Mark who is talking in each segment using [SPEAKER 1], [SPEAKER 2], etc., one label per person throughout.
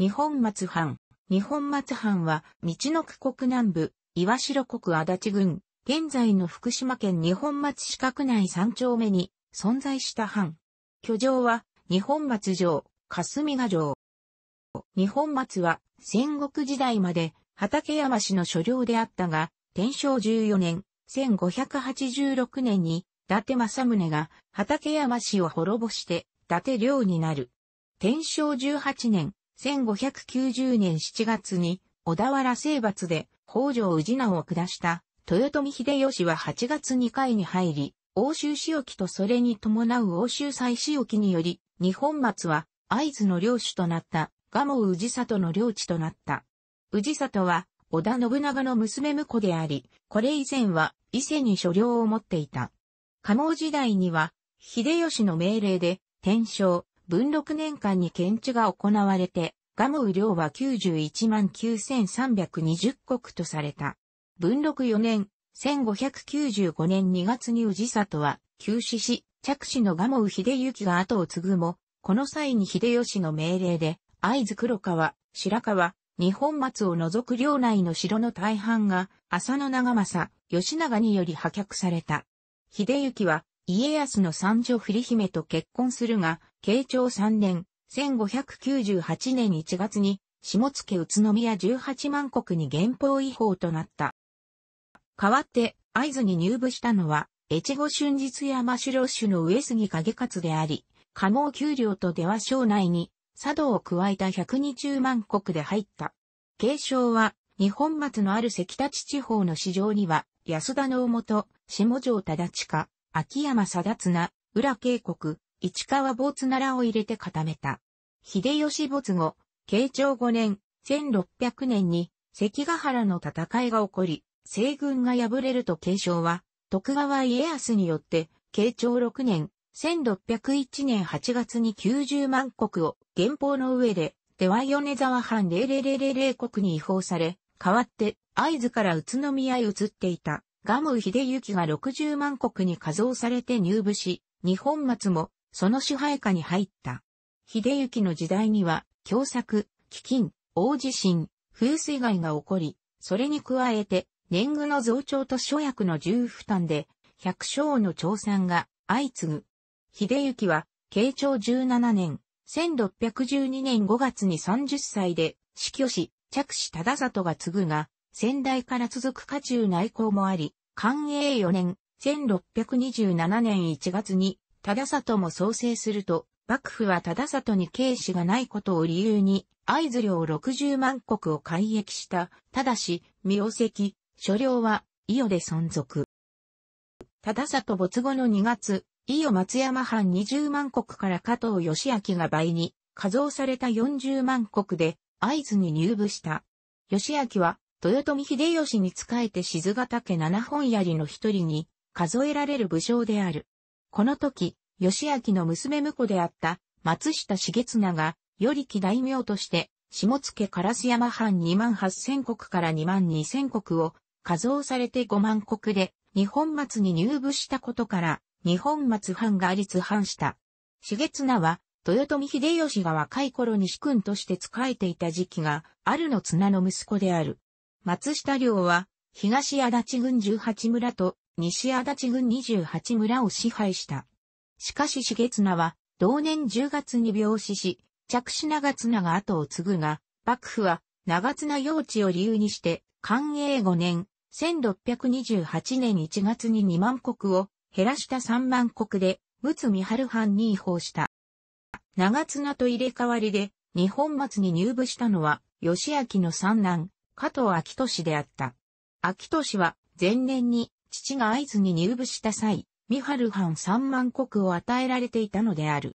[SPEAKER 1] 日本松藩。日本松藩は、道の区国南部、岩城国足立郡、現在の福島県日本松四角内三丁目に存在した藩。居城は、日本松城、霞ヶ城。日本松は、戦国時代まで、畠山氏の所領であったが、天正14年、1586年に、伊達政宗が、畠山氏を滅ぼして、伊達領になる。天正18年、1590年7月に小田原征伐で北条氏名を下した豊臣秀吉は8月2回に入り、欧州仕置きとそれに伴う欧州再仕置きにより、日本松は合図の領主となった蒲生氏里の領地となった。氏里は織田信長の娘婿であり、これ以前は伊勢に所領を持っていた。賀茂時代には、秀吉の命令で、天正、文禄年間に検知が行われて、ガム雨量は91万9320国とされた。文禄4年、1595年2月に治里は、休止し、着手の蒲生秀行が後を継ぐも、この際に秀吉の命令で、会津黒川、白川、日本松を除く領内の城の大半が、浅野長政、吉長により破却された。秀行は、家康の三女振姫と結婚するが、慶長3年、1598年1月に、下野宇都宮18万国に原法違法となった。代わって、合図に入部したのは、越後春日山城主の上杉景勝であり、加納給料と出羽省内に、佐渡を加えた120万国で入った。継承は、日本末のある関立地方の市場には、安田の元、下城忠近、秋山貞綱、浦渓谷、市川没奈良を入れて固めた。秀吉没後、慶長5年、1600年に関ヶ原の戦いが起こり、西軍が敗れると慶長は、徳川家康によって、慶長6年、1601年8月に90万国を原法の上で、では米沢藩0000国に違法され、代わって合図から宇都宮へ移っていた、ガム秀行が60万国に加増されて入部し、日本末もその支配下に入った。秀行の時代には、凶作、飢饉、大地震、風水害が起こり、それに加えて、年貢の増長と諸役の重負担で、百姓の調産が相次ぐ。秀行は、慶長17年、1612年5月に30歳で死去し、着手忠里が継ぐが、先代から続く家中内向もあり、寛永4年、1627年1月に忠里も創生すると、幕府は忠里に軽視がないことを理由に、合図領60万国を改易した。ただし、尾関、所領は、伊予で存続。忠里没後の2月、伊予松山藩20万国から加藤義明が倍に、加増された40万国で、合図に入部した。義明は、豊臣秀吉に仕えて静ヶ岳七本槍の一人に、数えられる武将である。この時、義明の娘婿であった松下茂綱が、より木大名として、下野烏山藩2万8千国から2万2千国を、加増されて5万国で、日本松に入部したことから、日本松藩が立藩した。茂綱は、豊臣秀吉が若い頃に主君として仕えていた時期が、あるの綱の息子である。松下領は、東足立郡18村と西足立郡28村を支配した。しかし重綱は、同年10月に病死し、着死長綱が後を継ぐが、幕府は長綱用地を理由にして、寛永5年、1628年1月に2万国を減らした3万国で、陸奥三春藩に移行した。長綱と入れ替わりで、日本松に入部したのは、吉明の三男、加藤昭俊であった。昭俊は前年に父が合図に入部した際、三春藩三万国を与えられていたのである。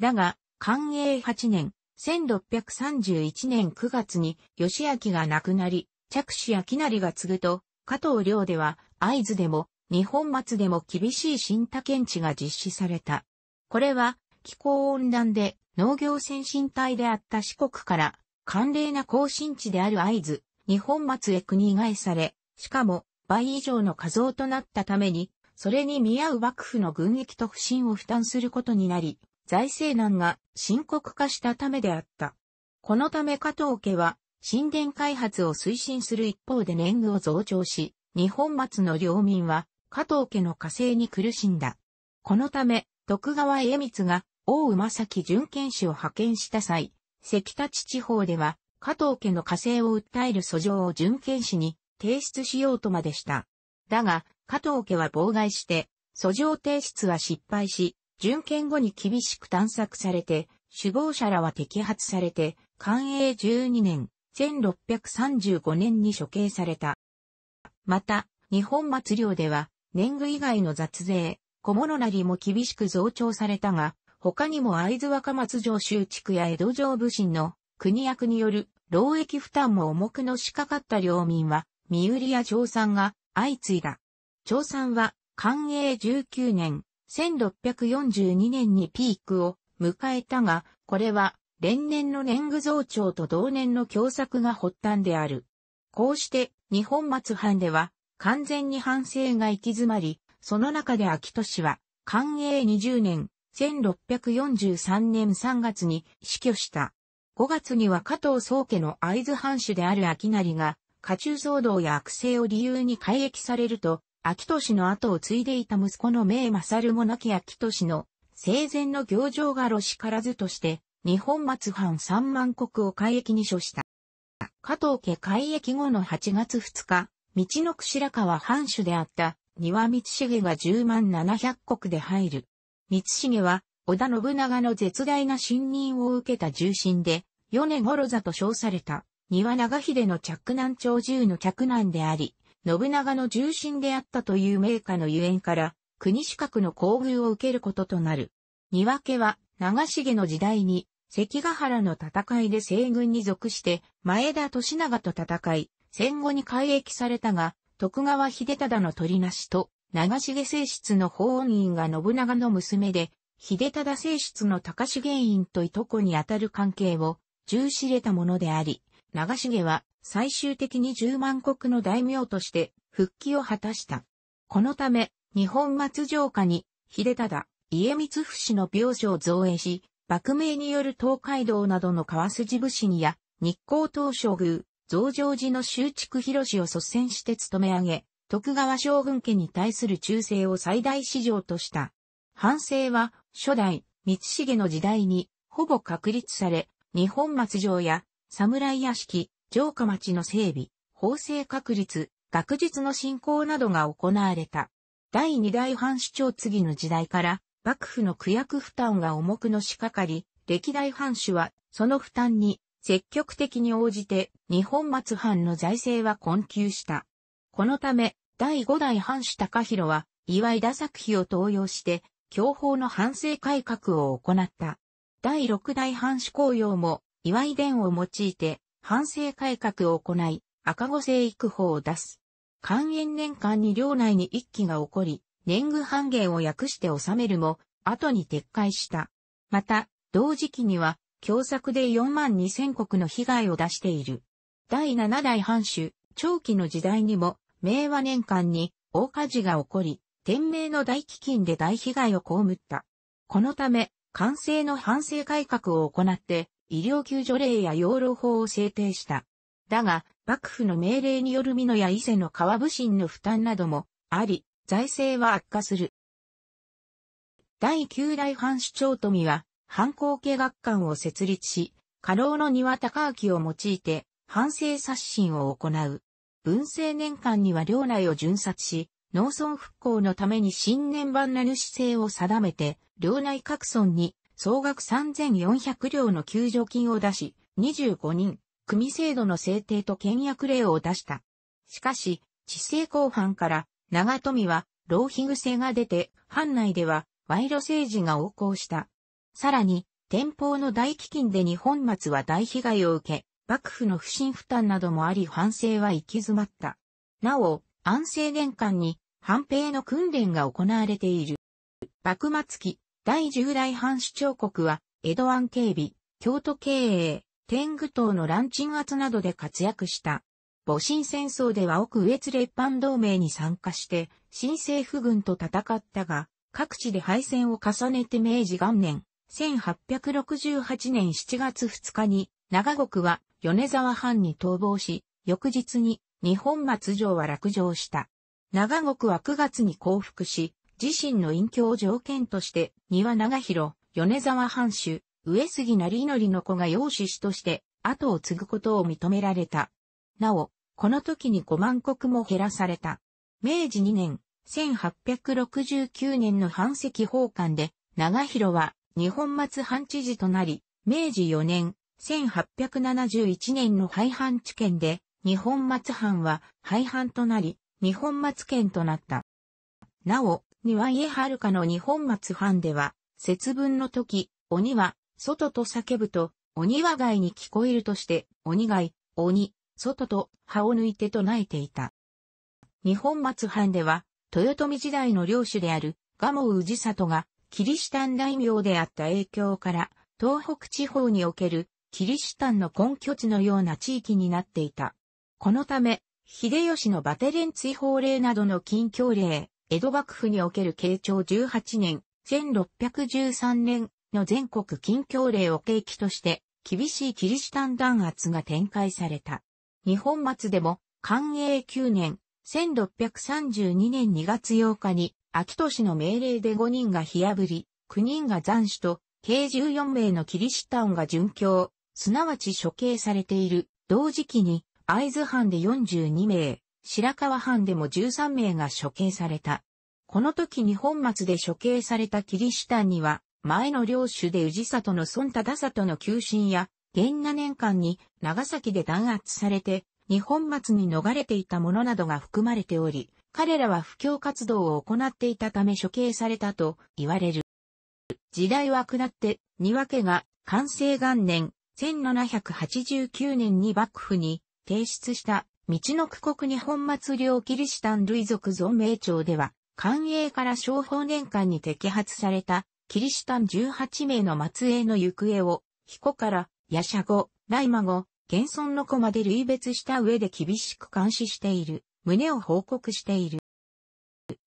[SPEAKER 1] だが、寛永8年、1631年9月に義明が亡くなり、着手明成が継ぐと、加藤領では、合図でも、日本松でも厳しい新多検地が実施された。これは、気候温暖で農業先進体であった四国から、寒冷な更新地である合図、日本松へ国以外され、しかも、倍以上の過増となったために、それに見合う幕府の軍役と不信を負担することになり、財政難が深刻化したためであった。このため加藤家は、神殿開発を推進する一方で年貢を増長し、日本松の領民は、加藤家の火星に苦しんだ。このため、徳川家光が、大馬崎巡検使を派遣した際、関立地方では、加藤家の火星を訴える訴状を巡検使に提出しようとまでした。だが、加藤家は妨害して、訴状提出は失敗し、準検後に厳しく探索されて、首謀者らは摘発されて、寛永12年、1635年に処刑された。また、日本末領では、年貢以外の雑税、小物なりも厳しく増長されたが、他にも会津若松城州地区や江戸城武神の国役による労役負担も重くのしかかった領民は、身売りやさんが相次いだ。さんは、寛永19年、1642年にピークを迎えたが、これは、連年の年貢増長と同年の共作が発端である。こうして、日本末藩では、完全に反省が行き詰まり、その中で秋都市は、寛永20年、1643年3月に死去した。5月には加藤宗家の合津藩主である秋成が家中騒動や悪性を理由に改易されると、秋都市の後を継いでいた息子の名勝もなき秋都市の生前の行情がろしからずとして、日本末藩三万国を改易に処した。加藤家改易後の8月2日、道のく白川藩主であった庭光重が10万700国で入る。光重は、織田信長の絶大な信任を受けた重臣で、米五郎座と称された。庭長秀の嫡男長十の嫡男であり、信長の重臣であったという名家のゆえんから、国資格の厚遇を受けることとなる。庭家は、長重の時代に、関ヶ原の戦いで西軍に属して、前田利長と戦い、戦後に改役されたが、徳川秀忠の取りなしと、長重正室の法恩院が信長の娘で、秀忠正室の高重院といとこにあたる関係を、重視れたものであり、長重は最終的に10万国の大名として復帰を果たした。このため、日本松城下に、秀忠、家光伏の病所を造営し、幕名による東海道などの川筋武士にや、日光東照宮、増上寺の修築広しを率先して務め上げ、徳川将軍家に対する忠誠を最大市場とした。反省は、初代、光重の時代に、ほぼ確立され、日本松城や侍屋敷、城下町の整備、法制確立、学術の振興などが行われた。第二代藩主長次の時代から、幕府の区役負担が重くのしかかり、歴代藩主は、その負担に、積極的に応じて、日本末藩の財政は困窮した。このため、第五代藩主高弘は、岩井田作費を登用して、教法の反省改革を行った。第六代藩主公用も、岩井伝を用いて、反省改革を行い、赤子生育法を出す。寛延年間に領内に一揆が起こり、年貢半減を訳して収めるも、後に撤回した。また、同時期には、共作で4万2千国の被害を出している。第7代藩主、長期の時代にも、明和年間に大火事が起こり、天明の大飢饉で大被害を被った。このため、完成の反省改革を行って、医療救助令や養老法を制定した。だが、幕府の命令による美濃や伊勢の川武神の負担などもあり、財政は悪化する。第九代藩主長富は、藩公家学館を設立し、家老の庭高明を用いて、藩政刷新を行う。文政年間には領内を巡察し、農村復興のために新年版名主制を定めて、領内各村に総額3400両の救助金を出し、25人、組制度の制定と倹約令を出した。しかし、治政後半から、長富は、浪費癖が出て、藩内では、賄賂政治が横行した。さらに、天保の大飢饉で日本末は大被害を受け、幕府の不信負担などもあり反省は行き詰まった。なお、安政年間に、藩兵の訓練が行われている。幕末期、第十代藩主彫国は、江戸湾警備、京都経営、天狗島の乱鎮圧などで活躍した。戊辰戦争では奥越列藩同盟に参加して、新政府軍と戦ったが、各地で敗戦を重ねて明治元年、1868年7月2日に、長国は米沢藩に逃亡し、翌日に日本松城は落城した。長国は9月に降伏し、自身の隠居を条件として、庭長広、米沢藩主、上杉成則の子が養子子として、後を継ぐことを認められた。なお、この時に5万国も減らされた。明治2年、1869年の藩籍奉還で、長広は日本松藩知事となり、明治4年、1871年の廃藩置県で、日本松藩は廃藩となり、日本松県となった。なお、庭家遥かの日本松藩では、節分の時、鬼は、外と叫ぶと、鬼は外に聞こえるとして、鬼外、鬼、外と、歯を抜いて唱えていた。日本松藩では、豊臣時代の領主である、蒲生氏里が、キリシタン大名であった影響から、東北地方における、キリシタンの根拠地のような地域になっていた。このため、秀吉のバテレン追放令などの近況令、江戸幕府における慶長18年、1613年の全国近況令を契機として、厳しいキリシタン弾圧が展開された。日本末でも、寛永9年、1632年2月8日に、秋都市の命令で5人が火破り、9人が残首と、計14名のキリシタンが殉教、すなわち処刑されている。同時期に、合津藩で42名、白河藩でも13名が処刑された。この時二本末で処刑されたキリシタンには、前の領主で氏里の孫忠里の急進や、元那年間に長崎で弾圧されて、日本末に逃れていたものなどが含まれており、彼らは布教活動を行っていたため処刑されたと言われる。時代は下って、庭家が完成元年1789年に幕府に提出した道の区国日本末領キリシタン類族存命庁では、官営から商法年間に摘発された、キリシタン18名の末裔の行方を、彦から、ヤシャゴ、ライマゴ、現存の子まで類別した上で厳しく監視している、旨を報告している。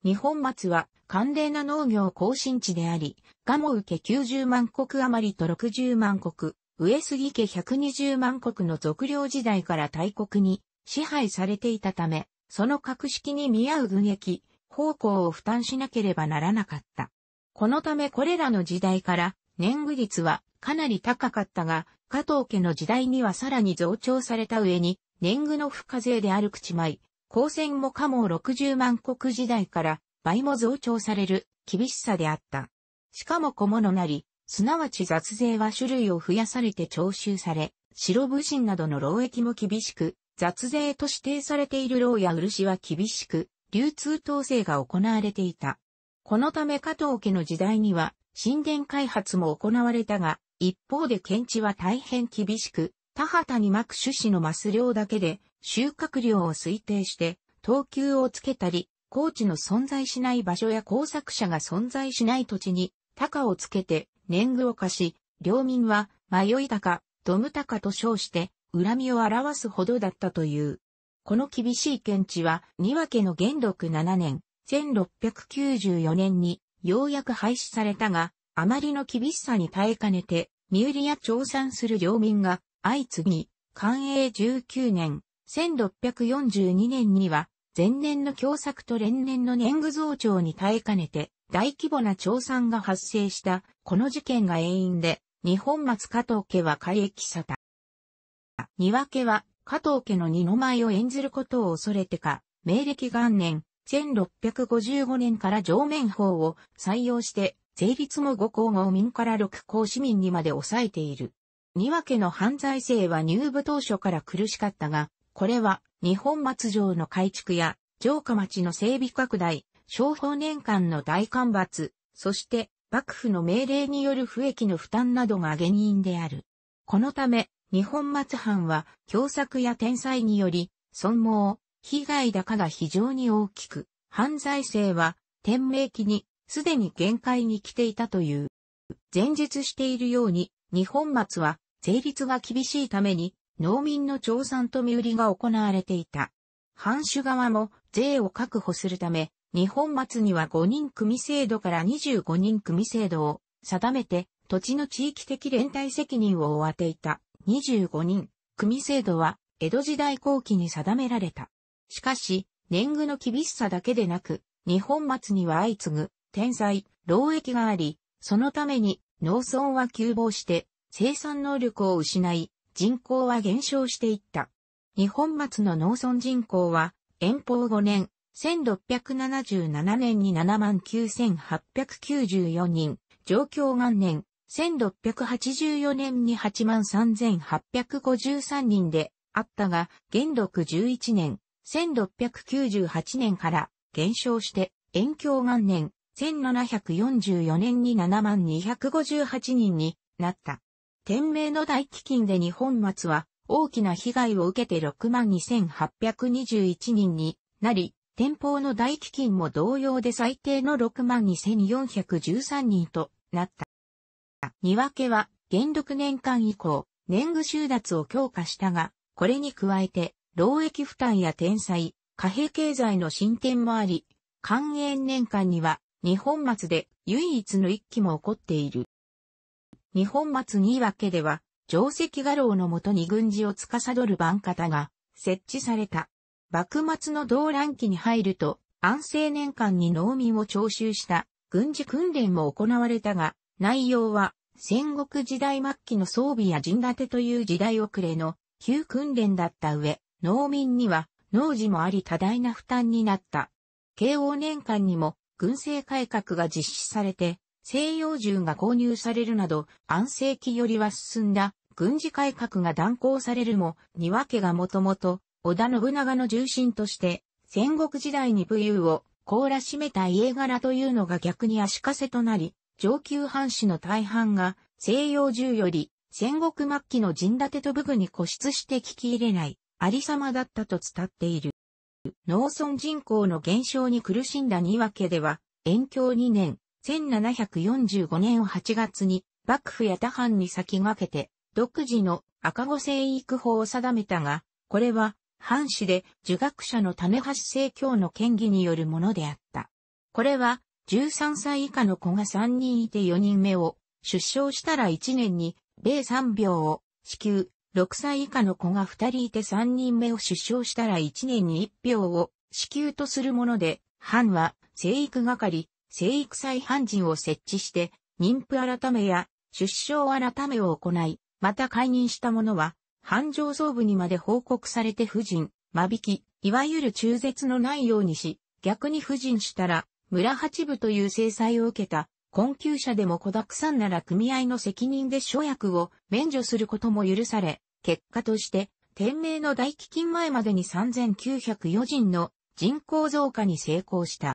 [SPEAKER 1] 日本松は、寒冷な農業更新地であり、ガモ受け90万国余りと60万国、上杉家120万国の俗領時代から大国に支配されていたため、その格式に見合う軍役、方向を負担しなければならなかった。このためこれらの時代から年貢率はかなり高かったが、加藤家の時代にはさらに増長された上に、年貢の付加税である口米、公選も加盟60万国時代から倍も増長される厳しさであった。しかも小物なり、すなわち雑税は種類を増やされて徴収され、白武神などの労役も厳しく、雑税と指定されている牢や漆は厳しく、流通統制が行われていた。このため加藤家の時代には、神殿開発も行われたが、一方で検地は大変厳しく、田畑に巻く種子のマス量だけで、収穫量を推定して、等級をつけたり、高地の存在しない場所や工作者が存在しない土地に、高をつけて、年貢を貸し、領民は、迷い高、ドム高と称して、恨みを表すほどだったという。この厳しい検知は、庭家の元禄7年、1694年に、ようやく廃止されたが、あまりの厳しさに耐えかねて、身売りや調産する領民が、相次ぎ、寛永19年、1642年には、前年の凶作と連年の年貢増長に耐えかねて、大規模な調産が発生した、この事件が原因で、日本松加藤家は改易さだ。た。庭家は加藤家の二の舞を演ずることを恐れてか、明暦元年、1655年から上面法を採用して、税率も五公合民から六公市民にまで抑えている。庭家の犯罪性は入部当初から苦しかったが、これは日本末城の改築や城下町の整備拡大、商法年間の大干ばつ、そして幕府の命令による不益の負担などが原因である。このため、日本末藩は、凶作や天災により、損耗、被害高が非常に大きく、犯罪性は、天明期に、すでに限界に来ていたという。前述しているように、日本末は、税率が厳しいために、農民の調産と身売りが行われていた。藩主側も税を確保するため、日本末には5人組制度から25人組制度を定めて、土地の地域的連帯責任を負わていた。25人、組制度は江戸時代後期に定められた。しかし、年貢の厳しさだけでなく、日本末には相次ぐ、天災、労役があり、そのために農村は急防して生産能力を失い、人口は減少していった。日本末の農村人口は、遠方5年、1677年に79,894人、状況元年、1684年に83,853人であったが、元禄11年、1698年から減少して、延享元年、1744年に7258人になった。天明の大飢饉で日本末は大きな被害を受けて62,821人になり、天保の大飢饉も同様で最低の62,413人となった。分けは、元禄年間以降、年貢収奪を強化したが、これに加えて、労役負担や天災、貨幣経済の進展もあり、寛永年間には、日本末で唯一の一期も起こっている。日本末に分けでは、定石画廊のもとに軍事を司る番方が設置された。幕末の動乱期に入ると、安政年間に農民を徴収した軍事訓練も行われたが、内容は戦国時代末期の装備や陣立てという時代遅れの旧訓練だった上、農民には農事もあり多大な負担になった。慶応年間にも軍政改革が実施されて、西洋銃が購入されるなど、安政期よりは進んだ軍事改革が断行されるも、庭家がもともと織田信長の重臣として、戦国時代に武勇を凍らしめた家柄というのが逆に足かせとなり、上級藩士の大半が西洋中より戦国末期の陣立てと武具に固執して聞き入れないありさまだったと伝っている。農村人口の減少に苦しんだ庭家では、延長2年、1745年8月に幕府や他藩に先駆けて、独自の赤子生育法を定めたが、これは、藩士で儒学者の種橋正教の権議によるものであった。これは、13歳以下の子が3人いて4人目を出生したら1年に米3秒を支給、6歳以下の子が2人いて3人目を出生したら1年に1票を支給とするもので、藩は生育係、生育祭藩人を設置して、妊婦改めや出生改めを行い、また解任した者は、藩上層部にまで報告されて婦人、間引き、いわゆる中絶のないようにし、逆に婦人したら、村八部という制裁を受けた、困窮者でも子沢山なら組合の責任で諸役を免除することも許され、結果として、天明の大飢饉前までに3904人の人口増加に成功した。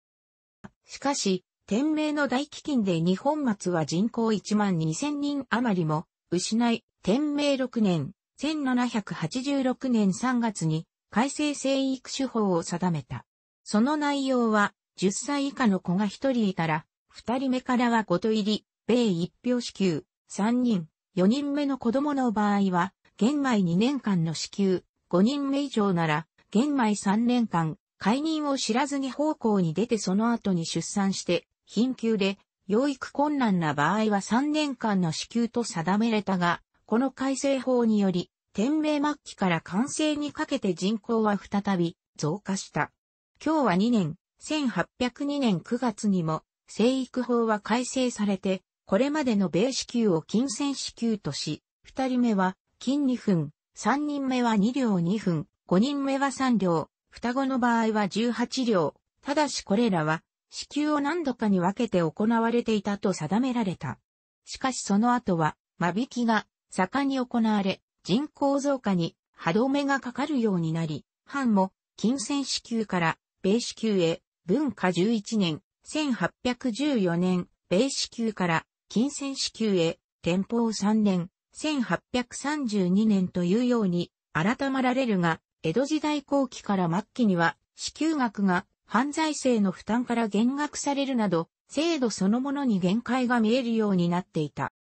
[SPEAKER 1] しかし、天明の大飢饉で日本末は人口1万2000人余りも失い、天明6年、1786年3月に改正生育手法を定めた。その内容は、10歳以下の子が1人いたら、2人目からは5と入り、米1票支給、3人、4人目の子供の場合は、玄米2年間の支給、5人目以上なら、玄米3年間、解任を知らずに方向に出てその後に出産して、貧窮で、養育困難な場合は3年間の支給と定めれたが、この改正法により、天命末期から完成にかけて人口は再び増加した。今日は2年、1802年9月にも、生育法は改正されて、これまでの米支給を金銭支給とし、二人目は金2分、三人目は2両2分、五人目は3両、双子の場合は18両。ただしこれらは、支給を何度かに分けて行われていたと定められた。しかしその後は、間引きが盛んに行われ、人口増加に歯止めがかかるようになり、藩も金銭支給から米支給へ文化11年、1814年、米支給から金銭支給へ、天保3年、1832年というように、改まられるが、江戸時代後期から末期には、支給額が犯罪性の負担から減額されるなど、制度そのものに限界が見えるようになっていた。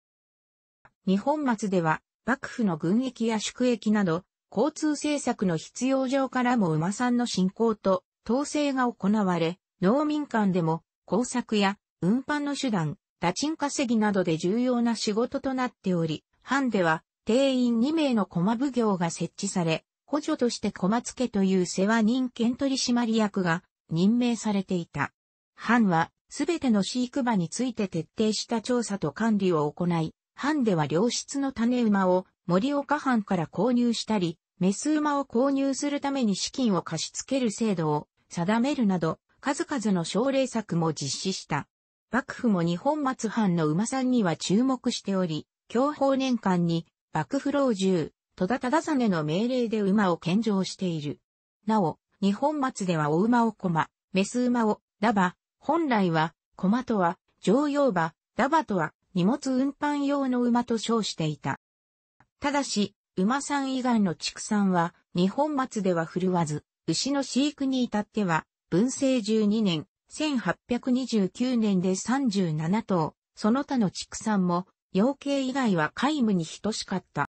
[SPEAKER 1] 日本末では、幕府の軍役や宿役など、交通政策の必要上からも馬さんの信仰と統制が行われ、農民間でも工作や運搬の手段、打賃稼ぎなどで重要な仕事となっており、藩では定員2名の駒奉行が設置され、補助として駒付という世話人権取締役が任命されていた。藩はすべての飼育場について徹底した調査と管理を行い、藩では良質の種馬を森岡藩から購入したり、メス馬を購入するために資金を貸し付ける制度を定めるなど、数々の奨励策も実施した。幕府も日本松藩の馬さんには注目しており、享保年間に幕府老中、戸田忠実の命令で馬を献上している。なお、日本松ではお馬を駒、メス馬を、ダバ、本来は、駒とは、常用馬、ダバとは、荷物運搬用の馬と称していた。ただし、馬さん以外の畜産は、日本松では振るわず、牛の飼育に至っては、文政12年、1829年で37頭、その他の畜産も、養鶏以外は皆無に等しかった。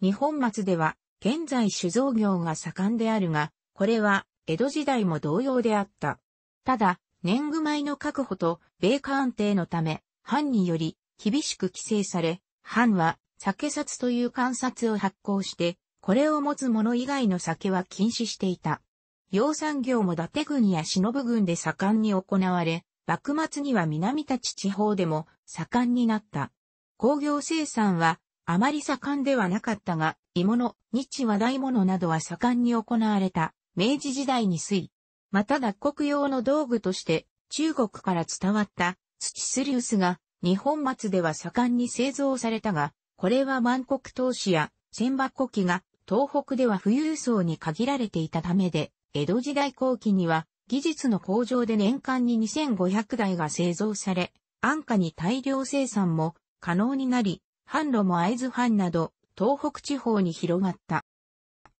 [SPEAKER 1] 日本松では、現在酒造業が盛んであるが、これは、江戸時代も同様であった。ただ、年貢米の確保と、米価安定のため、藩により、厳しく規制され、藩は、酒札という観察を発行して、これを持つ者以外の酒は禁止していた。養蚕業も伊達郡や忍郡で盛んに行われ、幕末には南立地方でも盛んになった。工業生産はあまり盛んではなかったが、鋳物、日和大物などは盛んに行われた明治時代に推。また脱穀用の道具として中国から伝わった土スリウスが日本末では盛んに製造されたが、これは万国投資や千国旗が東北では富裕層に限られていたためで、江戸時代後期には技術の向上で年間に2500台が製造され、安価に大量生産も可能になり、販路も会津藩など東北地方に広がった。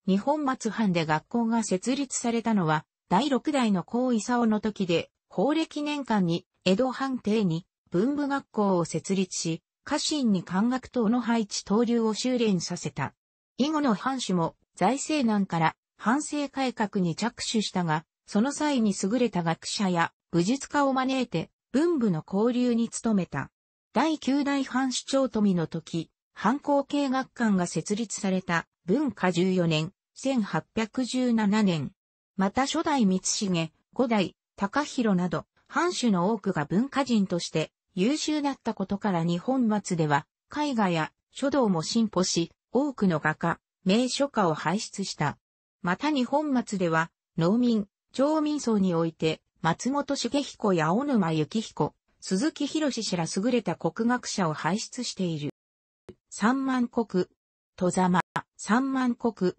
[SPEAKER 1] 日本松藩で学校が設立されたのは、第6代の高伊佐の時で、法暦年間に江戸藩邸に文部学校を設立し、家臣に官学等の配置投流を修練させた。以後の藩主も財政難から藩政改革に着手したが、その際に優れた学者や武術家を招いて文武の交流に努めた。第九代藩主長富の時、藩校系学館が設立された文化14年、1817年。また初代三重、五代、高弘など、藩主の多くが文化人として優秀だったことから日本末では、絵画や書道も進歩し、多くの画家、名書家を輩出した。また日本末では、農民、町民層において、松本茂彦や小沼幸彦、鈴木博氏ら優れた国学者を輩出している。三万国、戸ざま、三万国、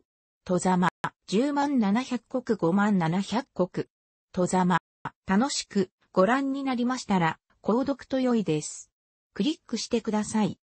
[SPEAKER 1] 戸ざま、十万七百国五万七百国、戸ざま、楽しくご覧になりましたら、購読と良いです。クリックしてください。